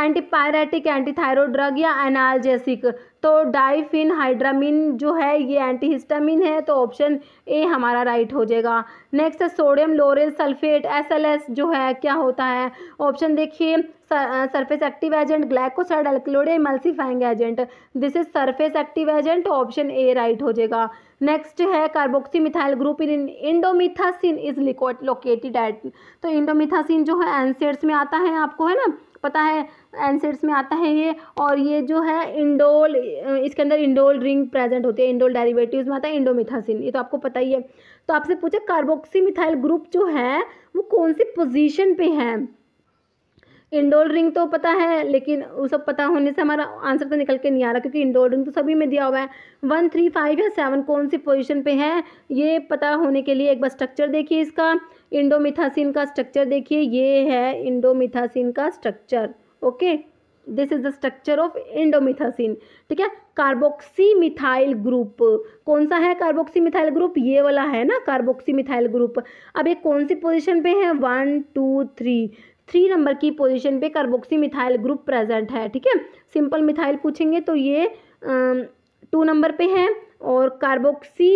antipyretic antithyroid drug या एनाल्जेसिक तो डाइफिन हाइड्रामिन जो है ये एंटी हिस्टामिन है तो ऑप्शन ए हमारा राइट हो जाएगा नेक्स्ट है सोडियम लोरेल सल्फेट एसएलएस जो है क्या होता है ऑप्शन देखिए surface active agent glycoside alkaloid emulsifying agent this is surface active agent option A right हो जाएगा नेक्स्ट है carboxy methyl group in indomethacin is located at तो इंडोमिथासिन जो है एनसेट्स में आता है आपको है ना पता है एनसेट्स में आता है ये और ये जो है इंडोल इसके अंदर इंडोल रिंग प्रेजेंट होती है इंडोल डेरिवेटिव्स में आता है इंडोमिथासिन ये तो आपको पता ही है तो आपसे पूछे कार्बोक्सी मिथाइल ग्रुप जो है वो कौन सी पोजीशन पे है इंडोर रिंग तो पता है लेकिन वो सब पता होने से हमारा आंसर तो निकल के नहीं आ रहा क्योंकि इंडोर रिंग तो सभी में दिया हुआ है वन थ्री फाइव या सेवन कौन सी पोजिशन पर है ये पता होने के लिए एक बार स्ट्रक्चर देखिए इसका इंडोमिथासिन का स्ट्रक्चर देखिए ये है इंडोमिथासिन का structure okay this is the structure of indomethacin ठीक है कार्बोक्सी मिथाइल ग्रुप कौन सा है कार्बोक्सी मिथाइल ग्रुप ये वाला है ना कार्बोक्सी मिथाइल ग्रुप अब ये कौन सी पोजिशन पे है one two three three number की पोजीशन पे कार्बोक्सी मिथाइल ग्रुप प्रेजेंट है ठीक है सिंपल मिथाइल पूछेंगे तो ये टू नंबर पे है और कार्बोक्सी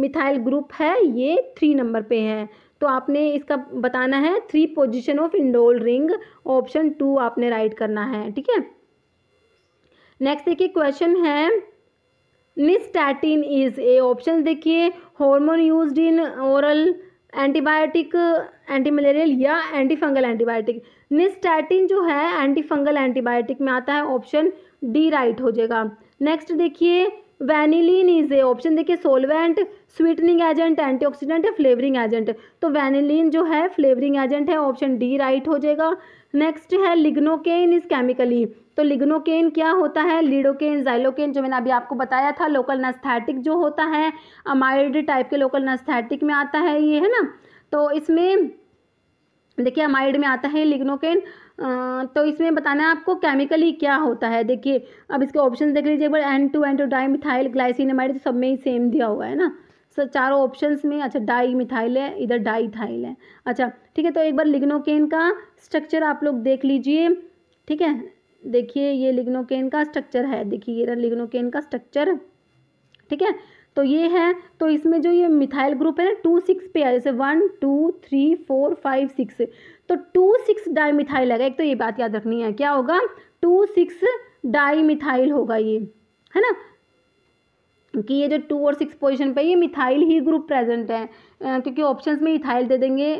मिथाइल ग्रुप है ये थ्री नंबर पे है तो आपने इसका बताना है three position of indole ring option two आपने राइट करना है ठीक है नेक्स्ट देखिए क्वेश्चन है निस्टैटिन इज ए ऑप्शन देखिए hormone used in oral antibiotic anti malarial या एंटी फंगल एंटीबायोटिक निस्टैटिन जो है एंटी फंगल एंटीबायोटिक में आता है ऑप्शन डी राइट हो जाएगा नेक्स्ट देखिए वैनिलिन इज ए ऑप्शन देखिए सोलवेंट स्वीटनिंग एजेंट एंटीऑक्सीडेंट या फ्लेवरिंग एजेंट तो वैनिलिन जो है फ्लेवरिंग एजेंट है ऑप्शन डी राइट हो जाएगा नेक्स्ट है लिग्नोकेन इज केमिकली तो लिग्नोकेन क्या होता है लीडोकेन जाइलोकेन जो मैंने अभी आपको बताया था लोकल नस्थैटिक जो होता है अमाइड टाइप के लोकल नस्थैटिक में आता है ये है ना तो इसमें देखिए अमाइड में आता है लिग्नोकेन तो इसमें बताना है आपको केमिकली क्या होता है देखिए अब इसके ऑप्शन देख लीजिए एक बार N two N two dimethyl glycinamide तो सब में ही सेम दिया हुआ है ना सर चारों ऑप्शंस में अच्छा डाई मिथाइल है इधर डाई थाइल है अच्छा ठीक है तो एक बार लिग्नोकेन का स्ट्रक्चर आप लोग देख लीजिए ठीक है देखिए ये लिग्नोकेन का स्ट्रक्चर है देखिए ये लिग्नोकेन का स्ट्रक्चर ठीक है तो ये है तो इसमें जो ये मिथाइल ग्रुप है ना टू सिक्स पे है जैसे one two three four five six तो टू सिक्स डाई मिथाइल है एक तो ये बात याद रखनी है क्या होगा टू सिक्स डाई मिथाइल होगा ये है ना कि ये जो टू और सिक्स पोजीशन पे ये मिथाइल ही ग्रुप प्रेजेंट है क्योंकि ऑप्शंस में इथाइल दे देंगे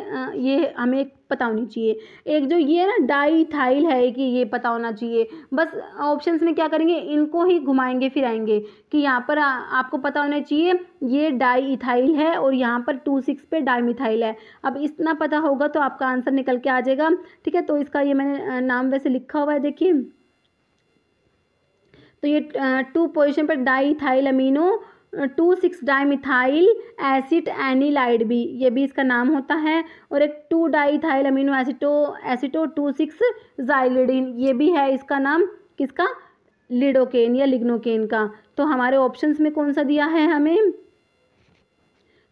ये हमें पता होनी चाहिए एक जो ये ना डाई थाइल है कि ये पता होना चाहिए बस ऑप्शंस में क्या करेंगे इनको ही घुमाएंगे फिराएंगे कि यहाँ पर आ, आपको पता होना चाहिए ये डाई इथाइल है और यहाँ पर टू सिक्स पे डाई मिथाइल है अब इतना पता होगा तो आपका आंसर निकल के आ जाएगा ठीक है तो इसका ये मैंने नाम वैसे लिखा हुआ है देखिए तो ये टू पोजिशन पर diethyl amino two six dimethyl acid anilide भी ये भी इसका नाम होता है और एक two diethyl amino aceto aceto two six xylidine ये भी है इसका नाम किसका लिडोकेन या लिग्नोकेन का तो हमारे ऑप्शंस में कौन सा दिया है हमें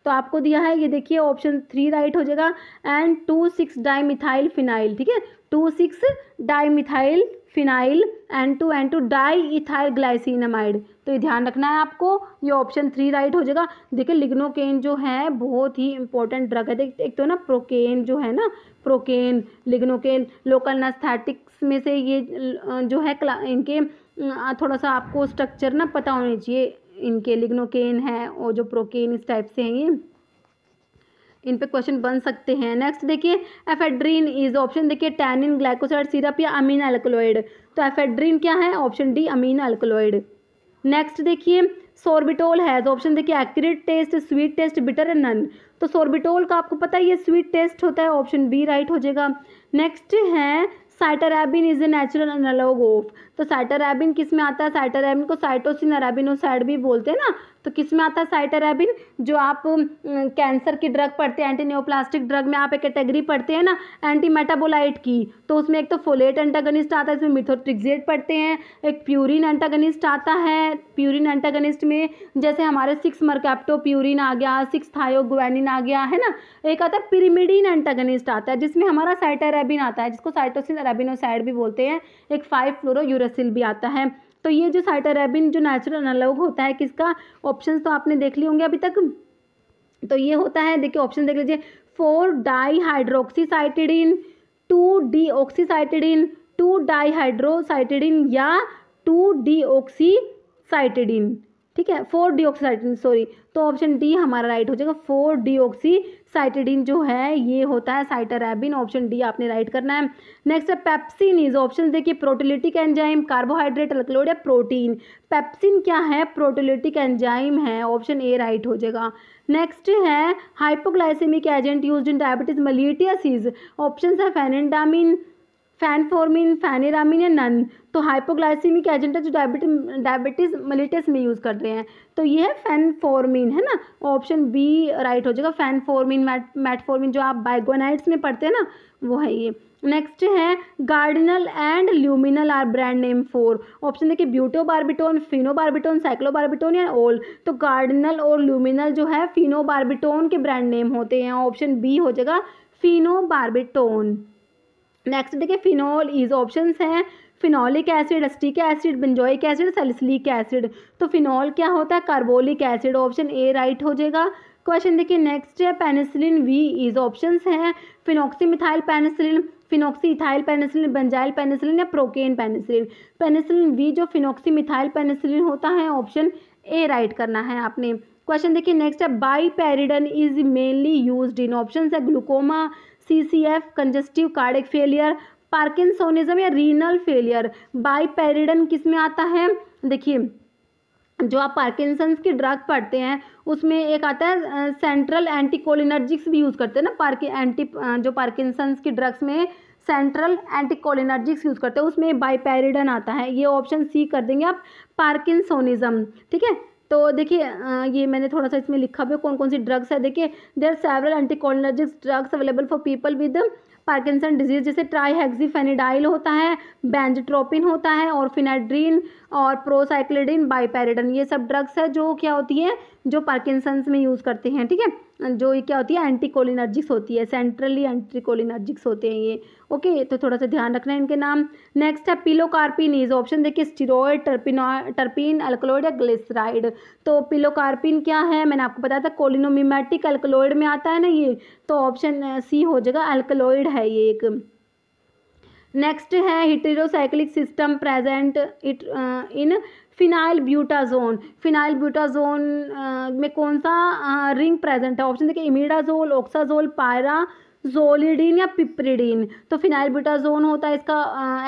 तो आपको दिया है ये देखिए ऑप्शन थ्री राइट हो जाएगा and two six dimethyl phenyl ठीक है two six dimethyl phenyl N two N two diethyl glycinamide तो ये ध्यान रखना है आपको ये ऑप्शन थ्री राइट हो जाएगा देखिए लिग्नोकेन जो है बहुत ही इंपॉर्टेंट ड्रग है देख एक तो ना प्रोकेन जो है ना प्रोकेन लिग्नोकेन लोकल नस्थेटिक्स में से ये जो है इनके थोड़ा सा आपको स्ट्रक्चर ना पता होना चाहिए इनके लिग्नोकेन है और जो प्रोकेन इस टाइप से हैं ये इन पे क्वेश्चन बन सकते हैं नेक्स्ट देखिए एफेड्रीन इज ऑप्शन देखिए टैनिन ग्लाइकोसाइड सिरप या अमीन एल्कोलॉइड तो एफेड्रीन क्या है option D amine alkaloid next देखिए सोर्बिटोल है तो ऑप्शन देखिए accurate taste sweet taste bitter and none तो सोर्बिटोल का आपको पता है ये स्वीट टेस्ट होता है ऑप्शन बी राइट हो जाएगा नेक्स्ट है cytarabine is a natural analogue of तो साइटराबिन किस में आता है साइटराबिन को साइटोसिन अराबिनोसाइड भी बोलते हैं ना तो किस में आता है साइटराबिन जो आप कैंसर की ड्रग पढ़ते हैं एंटी न्योप्लास्टिक ड्रग में आप एक कैटेगरी पढ़ते हैं ना एंटी मेटाबोलाइट की तो उसमें एक तो फोलेट एंटागनिस्ट आता है इसमें मिथोट्रिक्जेट पढ़ते हैं एक प्यूरिन एंटागनिस्ट आता है प्यूरिन एंटागनिस्ट में जैसे हमारे सिक्स मरकैप्टो प्यूरिन आ गया सिक्स थायोग्वेनिन आ गया है ना एक आता है पिरीमिडिन एंटागनिस्ट आता है जिसमें हमारा साइटराबिन आता है जिसको साइटोसिन अरेबिनोसाइड भी बोलते हैं एक फाइव फ्लोरो यूरेसिल भी आता है तो ये जो साइटोरेबिन जो नेचुरल एनालॉग होता है किसका ऑप्शन तो आपने देख लिए होंगे अभी तक तो ये होता है देखिए ऑप्शन देख लीजिए four di two deoxycytidine two dihydrocytidine या टू डी ऑक्सीसाइटिडीन ठीक है फोर डीऑक्सीसाइटिन सॉरी तो ऑप्शन डी हमारा राइट हो जाएगा फोर डीऑक्सीसाइटिडीन जो है ये होता है साइटराबिन ऑप्शन डी आपने राइट करना है नेक्स्ट है पेप्सिन इज ऑप्शन देखिए प्रोटोलिटिक एंजाइम कार्बोहाइड्रेट अल्कलोड या प्रोटीन पेप्सिन क्या है प्रोटोलिटिक एंजाइम है ऑप्शन ए राइट हो जाएगा नेक्स्ट है hypoglycaemic agent use in diabetes is option है फेनेंडामिन फैनफॉर्मिन फैनिरामिन या नन तो हाइपोग्लाइसिमिक एजेंट है जो डायबिटी डायबिटीज़ मलिटस में यूज़ करते हैं तो ये है फैनफॉर्मिन है ना ऑप्शन बी राइट हो जाएगा फैनफॉर्मिन मैट जो आप बाइगोनाइट्स में पढ़ते हैं ना वो है ये नेक्स्ट है gardenal and luminal are brand name for option देखिए ब्यूटोबार्बिटोन फिनोबार्बिटोन साइक्लोबार्बिटोन या ओल तो गार्डिनल और ल्यूमिनल जो है फिनोबार्बिटोन के ब्रांड नेम होते हैं ऑप्शन बी हो जाएगा फिनोबार्बिटोन नेक्स्ट देखिए फिनॉल इज ऑप्शन हैं phenolic acid acetic acid benzoic acid salicylic acid तो फिनॉल क्या होता है carbolic acid option A right हो जाएगा क्वेश्चन देखिए नेक्स्ट है पेनिसिलिन वी इज ऑप्शन हैं phenoxy methyl penicillin phenoxy ethyl penicillin benzyl penicillin या प्रोकेन पेनिसिलिन पेनिसिलिन वी जो फिनॉक्सी मिथाइल पेनिसिलिन होता है ऑप्शन ए राइट करना है आपने क्वेश्चन देखिए नेक्स्ट है biperiden is mainly used in option है glaucoma CCF congestive cardiac failure parkinsonism या रीनल फेलियर बाईपेरिडन किस में आता है देखिए जो आप पार्किंसंस की ड्रग पढ़ते हैं उसमें एक आता है सेंट्रल एंटीकोलिनर्जिक्स भी यूज़ करते हैं ना पार्कि एंटी जो पार्किंसंस की ड्रग्स में सेंट्रल एंटीकोलिनर्जिक्स यूज़ करते हैं उसमें बाईपेरिडन आता है ये ऑप्शन सी कर देंगे आप पार्किंसोनिज्म ठीक है तो देखिए ये मैंने थोड़ा सा इसमें लिखा भी कौन कौन सी ड्रग्स है देखिए there are several anticholinergics drugs available for people with Parkinson disease जैसे ट्राईहेक्सीफेनिडाइल होता है बेंजट्रोपिन होता है और फिनाड्रीन और प्रोसाइक्लिडिन बाईपेरिडन ये सब ड्रग्स है जो क्या होती है जो पार्किंसंस में यूज़ करते हैं ठीक है थीके? जो ये क्या होती है एंटीकोलिनर्जिक्स होती है सेंट्रली एंटीकोलिनर्जिक्स होते हैं ये ओके तो थोड़ा सा ध्यान रखना है इनके नाम नेक्स्ट है इज ऑप्शन देखिए स्टीरोड टर्पिनो टर्पिन अल्कोलोइड या ग्लिसराइड तो पिलोकार्पिन क्या है मैंने आपको बताया था कोलिनोमिमेटिक अल्कोलोइड में आता है ना ये तो ऑप्शन सी हो जाएगा अल्कोलोइड है ये एक नेक्स्ट है heterocyclic system present it in phenylbutazone phenylbutazone में कौन सा रिंग प्रेजेंट है ऑप्शन देखिए इमिडाजोल ऑक्साजोल पायरा जोलिडीन या पिपरीडीन तो फिनाइल ब्यूटाजोन होता है इसका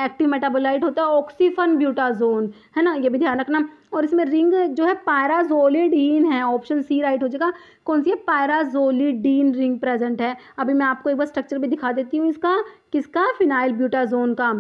एक्टिव मेटाबोलाइट होता है ऑक्सीफन ब्यूटाजोन है ना ये भी ध्यान रखना और इसमें रिंग जो है पायराजोलिडीन है ऑप्शन सी राइट हो जाएगा कौन सी है पायराजोलिडीन रिंग प्रेजेंट है अभी मैं आपको एक बार स्ट्रक्चर भी दिखा देती हूँ इसका किसका फिनाइल ब्यूटाजोन का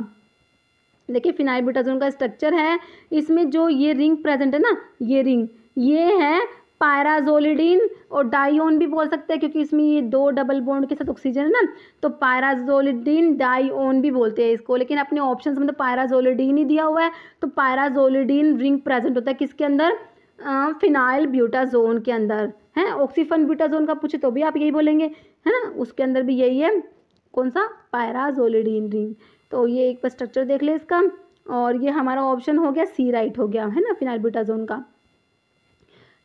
देखिए फिनाइल ब्यूटाजोन का स्ट्रक्चर है इसमें जो ये रिंग प्रेजेंट है ना ये रिंग ये है पायराजोलिडीन और डाइओन भी बोल सकते हैं क्योंकि इसमें ये दो डबल बॉन्ड के साथ ऑक्सीजन है ना तो पायराजोलिडीन डाइओन भी बोलते हैं इसको लेकिन अपने ऑप्शन में तो पायराजोलिडीन ही दिया हुआ है तो पायराजोलिडीन रिंग प्रेजेंट होता है किसके अंदर फिनाइल ब्यूटाजोन के अंदर है ऑक्सीफन ब्यूटाजोन का पूछे तो भी आप यही बोलेंगे है ना उसके अंदर भी यही है कौन सा पायराजोलिडीन रिंग तो ये एक बार स्ट्रक्चर देख ले इसका और ये हमारा ऑप्शन हो गया सी राइट हो गया है ना फिनाइलबुटाजोन का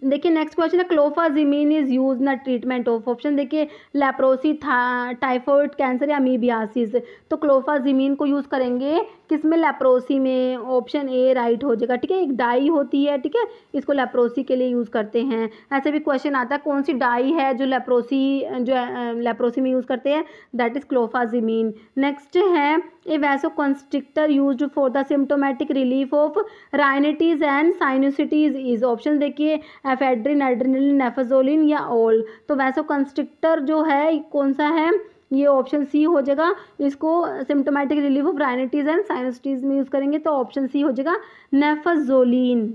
देखिए नेक्स्ट क्वेश्चन है क्लोफाजिमीन इज़ यूज ना ट्रीटमेंट ऑफ ऑप्शन देखिए लेप्रोसी था टाइफॉइड कैंसर या अमीबियासिस तो क्लोफाजिमीन को यूज़ करेंगे किस में लेप्रोसी में ऑप्शन ए राइट हो जाएगा ठीक है एक डाई होती है ठीक है इसको लेप्रोसी के लिए यूज़ करते हैं ऐसे भी क्वेश्चन आता है कौन सी डाई है जो लेप्रोसी जो लेप्रोसी में यूज़ करते हैं दैट इज़ क्लोफाजिमीन नेक्स्ट है a vasoconstrictor use for the symptomatic relief of rhinitis and sinusitis is option देखिए एफेड्रिन एड्रिनलिन एफाजोलिन या ओल तो वैसो कंस्ट्रिक्टर जो है कौन सा है ये ऑप्शन सी हो जाएगा इसको symptomatic relief of rhinitis and sinusitis में यूज़ करेंगे तो ऑप्शन सी हो जाएगा नेफाजोलिन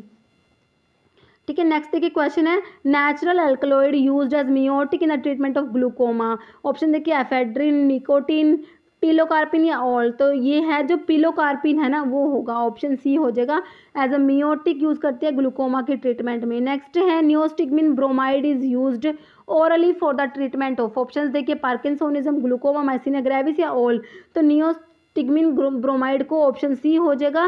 ठीक है नेक्स्ट देखिए क्वेश्चन है natural alkaloid used as miotic in the treatment of glaucoma option देखिए एफेड्रिन निकोटिन पीलोकार्पिन या ऑल तो ये है जो पीलोकार्पिन है ना वो होगा ऑप्शन सी हो जाएगा एज अ मियोटिक यूज़ करते हैं ग्लूकोमा के ट्रीटमेंट में नेक्स्ट है neostigmine bromide is use orally for the treatment of option देखिए पार्किसोनिज्म ग्लूकोमा माइसिना ग्रेविस या ऑल तो न्योस ब्रोमाइड को ऑप्शन सी हो जाएगा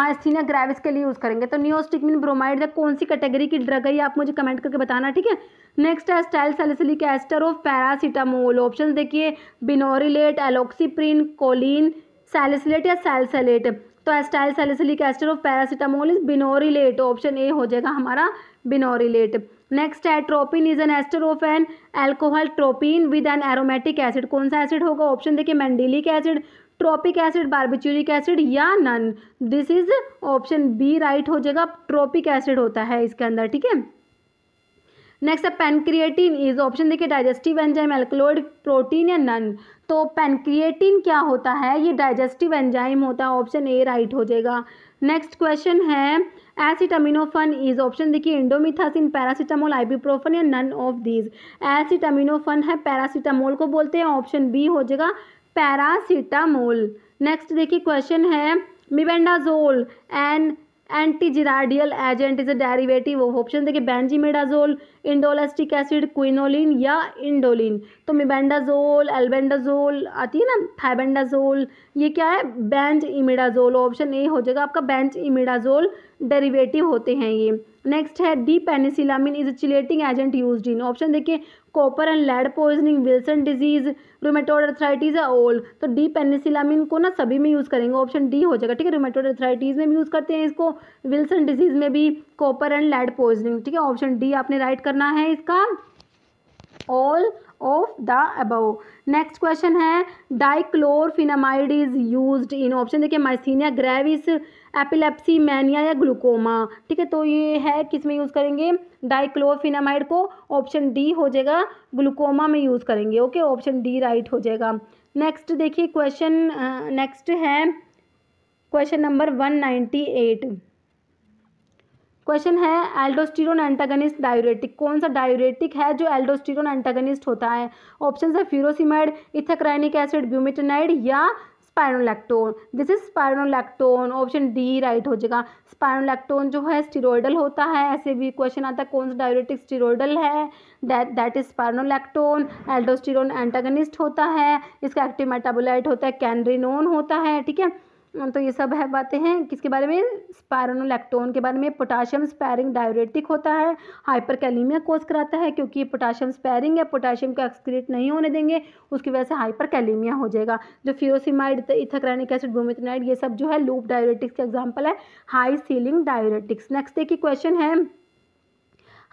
माइस्थीना ग्रेविस के लिए यूज़ करेंगे तो न्योस्टिकमिन ब्रोमाइड कौन सी कैटेगरी की ड्रग है ये आप मुझे कमेंट करके बताना ठीक है नेक्स्ट है acetyl salicylic ester of paracetamol option देखिए बिनोरिलेट एलोक्सीप्रिन कोलिन सेलिसिलेट या सेलसेलेट तो acetyl salicylic ester of paracetamol is benorilate option A हो जाएगा हमारा बिनोरिलेट नेक्स्ट है tropine is an ester of an alcohol tropine with an aromatic acid कौन सा acid होगा ऑप्शन देखिए mandelic acid tropic acid barbituric acid या none this is option B right हो जाएगा ट्रोपिक एसिड होता है इसके अंदर ठीक है नेक्स्ट है पेनक्रिएटिन इज ऑप्शन देखिए डाइजेस्टिव एंजाइम एल्कोलोइड प्रोटीन या नन तो पेनक्रिएटिन क्या होता है ये डाइजेस्टिव एंजाइम होता है ऑप्शन ए राइट हो जाएगा नेक्स्ट क्वेश्चन है अमिनोफन इज ऑप्शन देखिए इंडोमिथासिन पैरासिटामोल आइबीप्रोफन या नन ऑफ दीज एसिटामिनोफन है पैरासीटामोल को बोलते हैं ऑप्शन बी हो जाएगा पैरासीटामोल नेक्स्ट देखिए क्वेश्चन है mebendazole and anti giardial agent is a derivative of option देखिए बेंजीमेडाजोल इंडोलेस्टिक एसिड क्विनोलिन या इंडोलिन तो मिबेंडाजोल एल्बेंडाजोल आती है ना थाइबेंडाजोल ये क्या है बेंज इमिडाजोल ऑप्शन ए हो जाएगा आपका बैंज इमिडाजोल डेरिवेटिव होते हैं ये नेक्स्ट है D penicillamine is chelating agent use in option देखिए copper and lead poisoning Wilson disease rheumatoid arthritis या ओल्ड तो डी पेनिसिलामिन को ना सभी में यूज़ करेंगे ऑप्शन डी हो जाएगा ठीक है रोमेटोड अर्थराइटिस में भी यूज़ करते हैं इसको विल्सन डिजीज में भी कॉपर एंड लेड पॉइजनिंग ठीक है ऑप्शन डी आपने राइट करना है इसका all of the above next question है dichlorphenamide is use in option देखिए माइसिनिया ग्रेविस एपिलेप्सी मैनिया या ग्लूकोमा ठीक है तो ये है किस में यूज़ करेंगे डाइक्लोफिनामाइड को ऑप्शन डी हो जाएगा ग्लूकोमा में यूज़ करेंगे ओके ऑप्शन डी राइट हो जाएगा नेक्स्ट देखिए क्वेश्चन नेक्स्ट है question number one ninety eight question है एल्डोस्टिरोन एंटागनिस्ट डायोरेटिक कौन सा डायोरेटिक है जो एल्डोस्टिरोन एंटागनिस्ट होता है ऑप्शन है फ्यूरोसीमेड इथाक्राइनिक एसिड ब्यूमिटनाइड या spironolactone this is spironolactone option D right हो जाएगा स्पायरोलैक्टोन जो है स्टीरोडल होता है ऐसे भी क्वेश्चन आता है कौन सा डायोरेटिक स्टीरोडल है that is spironolactone aldosterone antagonist होता है इसका एक्टिव मेटाबोलाइट होता है कैनरिनोन होता है ठीक है हाँ, तो ये सब है बातें हैं किसके बारे में स्पायरोनोलैक्टोन के बारे में पोटाशियम स्पैरिंग डायोरेटिक होता है हाइपर कैलीमिया कोस कराता है क्योंकि पोटाशियम स्पैरिंग है पोटाशियम का एक्सक्रीट नहीं होने देंगे उसकी वजह से हाइपर कैलीमिया हो जाएगा जो फ्योसिमाइड इथक्रैनिक एसिड ब्रोमिथनाइड ये सब जो है लूप डायोरेटिक्स का एग्जाम्पल है हाई सीलिंग डायोरेटिक्स नेक्स्ट देखिए क्वेश्चन है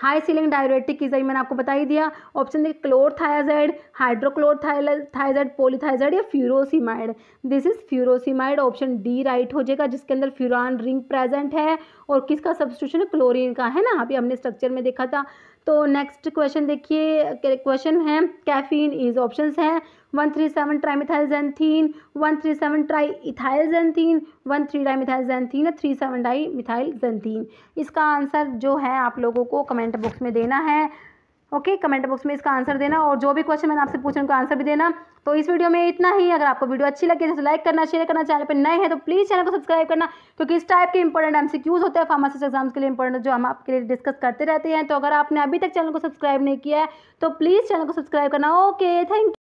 हाई सीलिंग डायरेटिक ईजाइड मैंने आपको बता ही दिया option D chlorothiazide thiazide polythiazide या furosemide this is furosemide option D right हो जाएगा जिसके अंदर फ्यूरान रिंग प्रेजेंट है और किसका सब्सिट्यूशन क्लोरीन का है ना अभी हमने स्ट्रक्चर में देखा था तो नेक्स्ट क्वेश्चन देखिए क्वेश्चन है कैफीन इज ऑप्शन है one three seven xanthine one three seven triethyl xanthine one three या three seven dimethyl xanthine इसका आंसर जो है आप लोगों को कमेंट बॉक्स में देना है ओके कमेंट बॉक्स में इसका आंसर देना और जो भी क्वेश्चन मैंने आपसे पूछा उनका आंसर भी देना तो इस वीडियो में इतना ही अगर आपको वीडियो अच्छी लगे तो लाइक करना शेयर करना चैनल पर नए हैं तो प्लीज़ चैनल को सब्सक्राइब करना क्योंकि तो इस टाइप के इंपॉर्टेंट एमसीक्यूज होते हैं फार्मासिस्ट एग्जाम्स के लिए इंपॉर्टेंट जो हम आपके लिए डिस्कस करते रहते हैं तो अगर आपने अभी तक चैनल को सब्सक्राइब नहीं किया है तो प्लीज़ चैनल को सब्सक्राइब करना ओके थैंक